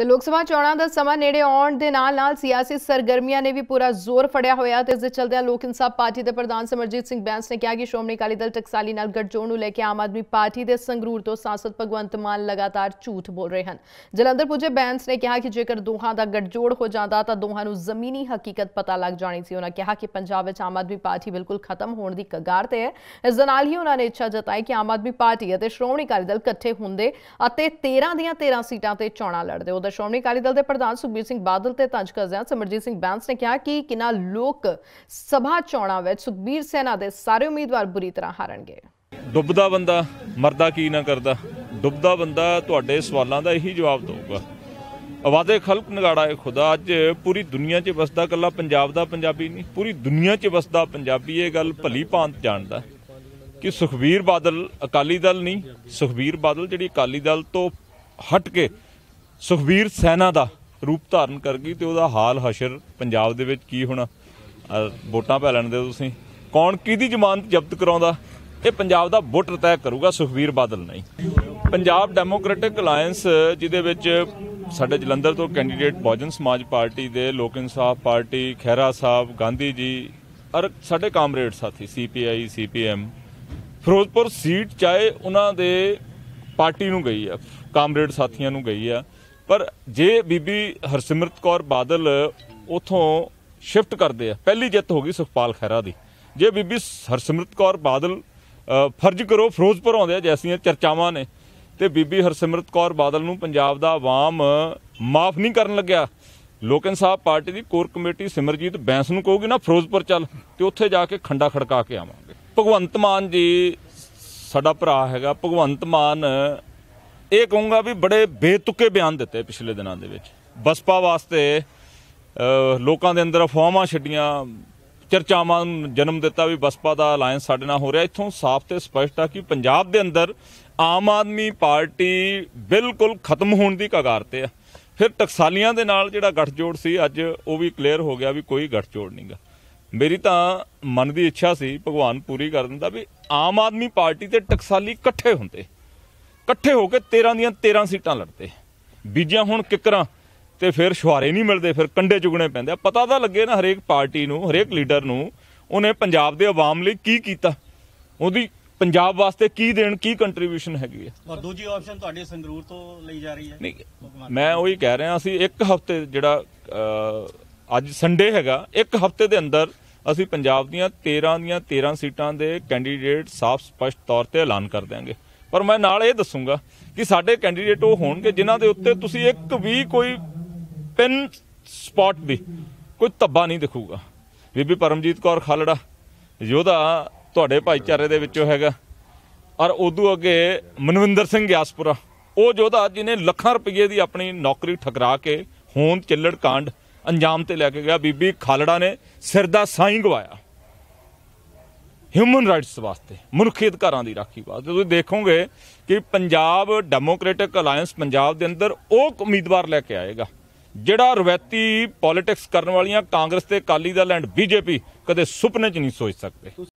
ਤੇ ਲੋਕ ਸਭਾ ਚੋਣਾਂ ਦਾ ਸਮਾਂ ਨੇੜੇ ਆਉਣ ਦੇ ਨਾਲ ਨਾਲ ਸਿਆਸੀ ਸਰਗਰਮੀਆਂ ਨੇ ਵੀ ਪੂਰਾ ਜ਼ੋਰ ਫੜਿਆ ਹੋਇਆ ਤੇ ਇਸ ਦੇ ਚਲਦਿਆਂ ਲੋਕ ਇਨਸਾਫ ਪਾਰਟੀ ਦੇ ਪ੍ਰਧਾਨ ਸਮਰਜੀਤ ਸਿੰਘ ਬੈਂਸ ਨੇ ਕਿਹਾ ਕਿ ਸ਼੍ਰੋਮਣੀ ਅਕਾਲੀ ਦਲ ਟਕਸਾਲੀ ਨਾਲ ਗੱਠਜੋੜ ਨੂੰ ਲੈ ਕੇ ਆਮ ਆਦਮੀ ਪਾਰਟੀ ਦੇ ਸੰਗਰੂਰ ਤੋਂ ਸਾਂਸਦ ਭਗਵੰਤ ਮਾਨ ਲਗਾਤਾਰ ਝੂਠ ਬੋਲ ਰਹੇ ਹਨ ਜਲੰਧਰ ਪੁੱਜੇ ਬੈਂਸ ਨੇ ਕਿਹਾ ਕਿ ਜੇਕਰ ਦੋਹਾਂ ਦਾ ਗੱਠਜੋੜ ਹੋ ਜਾਂਦਾ ਤਾਂ ਦੋਹਾਂ ਨੂੰ ਜ਼ਮੀਨੀ ਹਕੀਕਤ ਪਤਾ ਲੱਗ ਜਾਣੀ ਸੀ ਉਹਨਾਂ ਕਿਹਾ ਕਿ ਪੰਜਾਬ ਵਿੱਚ ਆਮ ਆਦਮੀ ਪਾਰਟੀ ਬਿਲਕੁਲ ਖਤਮ ਹੋਣ ਦੀ ਕਗਾਰ ਤੇ ਹੈ ਇਸ ਦੇ ਨਾਲ ਹੀ ਉਹਨਾਂ ਨੇ ਇੱਛਾ ਜਤਾਈ ਕਿ ਆਮ ਆਦਮੀ ਪਾਰਟੀ ਅਤੇ ਸ਼੍ਰੋਮਣੀ ਅਕਾਲੀ ਦਲ ਇਕੱਠੇ ਹੁੰਦੇ ਅਤੇ 13 ਦੀਆਂ 13 ਸੀਟਾਂ ਤੇ ਚੋਣਾਂ ਲੜਦੇ ਉਹਦੇ ਤਾਂ ਸ਼੍ਰੋਮਣੀ ਅਕਾਲੀ ਦਲ ਦੇ ਪ੍ਰਧਾਨ ਸੁਖਬੀਰ ਸਿੰਘ ਬਾਦਲ ਤੇ ਤੰਜ ਕਰਦਿਆਂ ਸਮਰਜੀਤ ਸਿੰਘ ਬੈਂਸ ਨੇ ਕਿਹਾ ਕਿ ਕਿਨਾ ਲੋਕ ਸਭਾ ਚੋਣਾਂ ਵਿੱਚ ਸੁਖਬੀਰ ਸੈਨਾ ਦੇ ਸਾਰੇ ਉਮੀਦਵਾਰ ਬੁਰੀ ਤਰ੍ਹਾਂ ਹਾਰਨਗੇ ਡੁੱਬਦਾ ਬੰਦਾ ਮਰਦਾ ਕੀ ਨਾ ਕਰਦਾ ਡੁੱਬਦਾ ਬੰਦਾ ਤੁਹਾਡੇ ਸਵਾਲਾਂ ਦਾ ਇਹੀ ਜਵਾਬ ਦੇਊਗਾ ਆਵਾਜ਼ੇ ਖਲਕ ਨਗਾੜਾ ਹੈ ਖੁਦਾ ਅੱਜ ਪੂਰੀ ਦੁਨੀਆ 'ਚ ਵਸਦਾ ਕੱਲਾ ਪੰਜਾਬ ਦਾ ਪੰਜਾਬੀ ਨਹੀਂ ਪੂਰੀ ਦੁਨੀਆ 'ਚ ਵਸਦਾ ਪੰਜਾਬੀ ਇਹ ਗੱਲ ਭਲੀ ਭਾਂਤ ਜਾਣਦਾ ਕਿ ਸੁਖਵੀਰ ਬਾਦਲ ਅਕਾਲੀ ਦਲ ਨਹੀਂ ਸੁਖਵੀਰ ਬਾਦਲ ਜਿਹੜੀ ਅਕਾਲੀ ਦਲ ਤੋਂ ਹਟ ਕੇ ਸੁਖਵੀਰ ਸੈਨਾ ਦਾ ਰੂਪ ਧਾਰਨ ਕਰ ਗਈ ਤੇ ਉਹਦਾ ਹਾਲ ਹਸ਼ਰ ਪੰਜਾਬ ਦੇ ਵਿੱਚ ਕੀ ਹੋਣਾ ਵੋਟਾਂ ਪੈ ਲੈਣ ਦੇ ਤੁਸੀਂ ਕੌਣ ਕਿਹਦੀ ਜ਼ਮਾਨਤ ਜ਼ਬਤ ਕਰਾਉਂਦਾ ਇਹ ਪੰਜਾਬ ਦਾ ਵੋਟਰ ਤੈਅ ਕਰੂਗਾ ਸੁਖਵੀਰ ਬਾਦਲ ਨਹੀਂ ਪੰਜਾਬ ਡੈਮੋਕ੍ਰੈਟਿਕ ਅਲਾਈਅੰਸ ਜਿਹਦੇ ਵਿੱਚ ਸਾਡੇ ਜਲੰਧਰ ਤੋਂ ਕੈਂਡੀਡੇਟ ਬੋਜਨ ਸਮਾਜ ਪਾਰਟੀ ਦੇ ਲੋਕ ਇਨਸਾਫ ਪਾਰਟੀ ਖਹਿਰਾ ਸਾਹਿਬ ਗਾਂਧੀ ਜੀ ਅਰ ਸਾਡੇ ਕਾਮਰੇਡ ਸਾਥੀ ਸੀਪੀਆਈ ਸੀਪੀਐਮ ਫਿਰੋਜ਼ਪੁਰ ਸੀਟ ਚਾਹੇ ਉਹਨਾਂ ਦੇ ਪਾਰਟੀ ਨੂੰ ਗਈ ਆ ਕਾਮਰੇਡ ਸਾਥੀਆਂ ਨੂੰ ਗਈ ਆ ਪਰ ਜੇ ਬੀਬੀ ਹਰਸਿਮਰਤ ਕੌਰ ਬਾਦਲ ਉਥੋਂ ਸ਼ਿਫਟ ਕਰਦੇ ਆ ਪਹਿਲੀ ਜਿੱਤ ਹੋ ਗਈ ਸੁਖਪਾਲ ਖੈਰਾ ਦੀ ਜੇ ਬੀਬੀ ਹਰਸਿਮਰਤ ਕੌਰ ਬਾਦਲ ਫਰਜ਼ ਕਰੋ ਫਿਰੋਜ਼ਪੁਰ ਆਉਂਦੇ ਆ ਜੈਸੀਆਂ ਚਰਚਾਵਾਂ ਨੇ ਤੇ ਬੀਬੀ ਹਰਸਿਮਰਤ ਕੌਰ ਬਾਦਲ ਨੂੰ ਪੰਜਾਬ ਦਾ ਆਵਾਮ ਮਾਫ ਨਹੀਂ ਕਰਨ ਲੱਗਿਆ ਲੋਕ ਇਨਸਾਫ ਪਾਰਟੀ ਦੀ ਕੋਰ ਕਮੇਟੀ ਸਿਮਰਜੀਤ ਬੈਂਸ ਨੂੰ ਕਹੂਗੀ ਨਾ ਫਿਰੋਜ਼ਪੁਰ ਚੱਲ ਤੇ ਉੱਥੇ ਜਾ ਕੇ ਖੰਡਾ ਖੜਕਾ ਕੇ ਆਵਾਂਗੇ ਭਗਵੰਤ ਮਾਨ ਜੀ ਸਾਡਾ ਭਰਾ ਹੈਗਾ ਭਗਵੰਤ ਮਾਨ ਇਹ ਕਹੂੰਗਾ ਵੀ ਬੜੇ ਬੇਤੁਕੇ ਬਿਆਨ ਦਿੱਤੇ ਪਿਛਲੇ ਦਿਨਾਂ ਦੇ ਵਿੱਚ ਬਸਪਾ ਵਾਸਤੇ ਲੋਕਾਂ ਦੇ ਅੰਦਰ ਅਫਵਾਹਾਂ ਛੱਡੀਆਂ ਚਰਚਾਵਾਂ ਜਨਮ ਦਿੱਤਾ ਵੀ ਬਸਪਾ ਦਾ ਅਲਾਈਅੰਸ ਸਾਡੇ ਨਾਲ ਹੋ ਰਿਹਾ ਇੱਥੋਂ ਸਾਫ਼ ਤੇ ਸਪਸ਼ਟ ਆ ਕਿ ਪੰਜਾਬ ਦੇ ਅੰਦਰ ਆਮ ਆਦਮੀ ਪਾਰਟੀ ਬਿਲਕੁਲ ਖਤਮ ਹੋਣ ਦੀ ਕਗਾਰ ਤੇ ਆ ਫਿਰ ਟਕਸਾਲੀਆਂ ਦੇ ਨਾਲ ਜਿਹੜਾ ਗੱਠਜੋੜ ਸੀ ਅੱਜ ਉਹ ਵੀ ਕਲੀਅਰ ਹੋ ਗਿਆ ਵੀ ਕੋਈ ਗੱਠਜੋੜ ਨਹੀਂਗਾ ਮੇਰੀ ਤਾਂ ਮਨ ਦੀ ਇੱਛਾ ਸੀ ਭਗਵਾਨ ਪੂਰੀ ਕਰ ਦਿੰਦਾ ਵੀ ਆਮ ਆਦਮੀ ਪਾਰਟੀ ਤੇ ਟਕਸਾਲੀ ਇਕੱਠੇ ਹੁੰਦੇ ਇਕੱਠੇ ਹੋ ਕੇ 13 ਦੀਆਂ 13 ਸੀਟਾਂ ਲੜਦੇ ਬੀਜਿਆ ਹੁਣ ਕਿਕਰਾਂ ਤੇ ਫਿਰ ਸ਼ੁਹਾਰੇ ਨਹੀਂ ਮਿਲਦੇ ਫਿਰ ਕੰਡੇ ਚੁਗਣੇ ਪੈਂਦੇ ਆ ਪਤਾ ਤਾਂ ਲੱਗੇ ਨਾ ਹਰੇਕ ਪਾਰਟੀ ਨੂੰ ਹਰੇਕ ਲੀਡਰ ਨੂੰ ਉਹਨੇ ਪੰਜਾਬ ਦੇ ਆਵਾਮ ਲਈ ਕੀ ਕੀਤਾ ਉਹਦੀ ਪੰਜਾਬ ਵਾਸਤੇ ਕੀ ਦੇਣ ਕੀ ਕੰਟਰੀਬਿਊਸ਼ਨ ਹੈਗੀ ਹੈ ਪਰ ਦੂਜੀ ਆਪਸ਼ਨ ਤੁਹਾਡੇ ਸੰਗਰੂਰ ਤੋਂ ਲਈ ਜਾ ਰਹੀ ਹੈ ਨਹੀਂ ਮੈਂ ਉਹੀ ਕਹਿ ਰਿਹਾ ਅਸੀਂ ਇੱਕ ਹਫਤੇ ਜਿਹੜਾ ਅੱਜ ਸੰਡੇ ਹੈਗਾ ਇੱਕ ਹਫਤੇ ਦੇ ਅੰਦਰ ਅਸੀਂ ਪੰਜਾਬ ਦੀਆਂ 13 ਦੀਆਂ 13 ਸੀਟਾਂ ਦੇ ਕੈਂਡੀਡੇਟ ਸਾਫ਼ ਸਪਸ਼ਟ ਤੌਰ ਤੇ ਐਲਾਨ ਕਰ ਦੇਵਾਂਗੇ ਪਰ ਮੈਂ ਨਾਲ ਇਹ ਦੱਸੂਗਾ ਕਿ ਸਾਡੇ ਕੈਂਡੀਡੇਟ ਉਹ ਹੋਣਗੇ ਜਿਨ੍ਹਾਂ ਦੇ ਉੱਤੇ ਤੁਸੀਂ ਇੱਕ ਵੀ ਕੋਈ ਪਿੰਨ ਸਪਾਟ ਵੀ ਕੋਈ ਧੱਬਾ ਨਹੀਂ ਦਿਖੂਗਾ ਬੀਬੀ ਪਰਮਜੀਤ ਕੌਰ ਖਾਲੜਾ ਯੋਧਾ ਤੁਹਾਡੇ ਭਾਈਚਾਰੇ ਦੇ ਵਿੱਚੋਂ ਹੈਗਾ ਔਰ ਉਦੋਂ ਅੱਗੇ ਮਨਵਿੰਦਰ ਸਿੰਘ ਗਿਆਸਪੁਰਾ ਉਹ ਯੋਧਾ ਜਿਨੇ ਲੱਖਾਂ ਰੁਪਏ ਦੀ ਆਪਣੀ ਨੌਕਰੀ ਠਕਰਾ ਕੇ ਹੋਂਦ ਚੱਲੜ ਕਾਂਡ ਅੰਜਾਮ ਤੇ ਲੈ ਕੇ ਗਿਆ ਬੀਬੀ ਖਾਲੜਾ ਨੇ ਸਿਰ ਦਾ ਸਾਈਂ ਗਵਾਇਆ ਹਿਊਮਨ ਰਾਈਟਸ ਵਾਸਤੇ ਮਨੁੱਖੀ ਅਧਿਕਾਰਾਂ ਦੀ ਰਾਖੀ ਵਾਸਤੇ ਤੁਸੀਂ ਦੇਖੋਗੇ ਕਿ ਪੰਜਾਬ ਡੈਮੋਕ੍ਰੈਟਿਕ ਅਲਾਈਅੰਸ ਪੰਜਾਬ ਦੇ ਅੰਦਰ ਉਹ ਉਮੀਦਵਾਰ ਲੈ ਕੇ ਆਏਗਾ ਜਿਹੜਾ ਰਵੈਤੀ ਪੋਲਿਟਿਕਸ ਕਰਨ ਵਾਲੀਆਂ ਕਾਂਗਰਸ ਤੇ ਅਕਾਲੀ ਦਲ ਐਂਡ ਬੀਜੇਪੀ ਕਦੇ ਸੁਪਨੇ 'ਚ ਨਹੀਂ ਸੋਚ ਸਕਦੇ